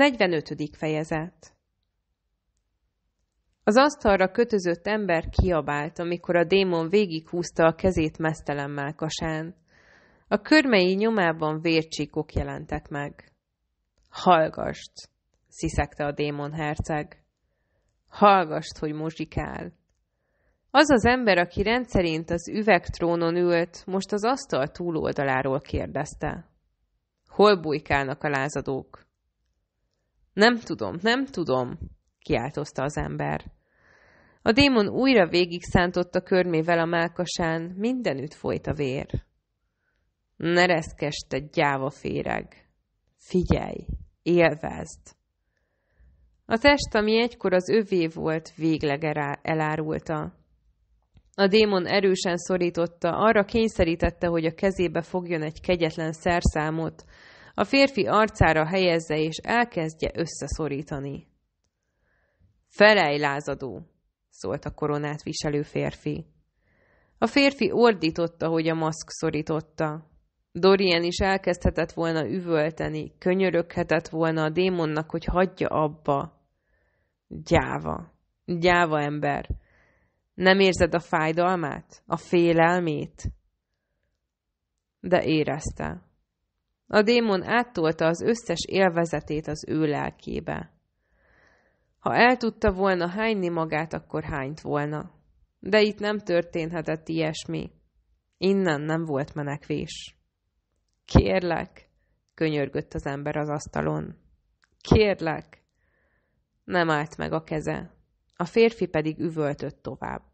45. fejezet Az asztalra kötözött ember kiabált, amikor a démon végighúzta a kezét mesztelen mákasán. A körmei nyomában vércsíkok jelentek meg. Hallgast, sziszegte a démon herceg. Hallgast, hogy muzsikál. Az az ember, aki rendszerint az üvegtrónon ült, most az asztal túloldaláról kérdezte. Hol bujkálnak a lázadók? Nem tudom, nem tudom, kiáltozta az ember. A démon újra végig szántotta körmével a málkasán, mindenütt folyt a vér. Ne reszkes, te gyáva féreg! Figyelj, élvezd! A test, ami egykor az övé volt, végleg elárulta. A démon erősen szorította, arra kényszerítette, hogy a kezébe fogjon egy kegyetlen szerszámot, a férfi arcára helyezze és elkezdje összeszorítani. Felej, lázadó! szólt a koronát viselő férfi. A férfi ordította, hogy a maszk szorította. Dorian is elkezdhetett volna üvölteni, könyöröghetett volna a démonnak, hogy hagyja abba. Gyáva, gyáva ember. Nem érzed a fájdalmát, a félelmét? De érezte. A démon áttolta az összes élvezetét az ő lelkébe. Ha el tudta volna hányni magát, akkor hányt volna. De itt nem történhetett ilyesmi. Innen nem volt menekvés. Kérlek, könyörgött az ember az asztalon. Kérlek! Nem állt meg a keze. A férfi pedig üvöltött tovább.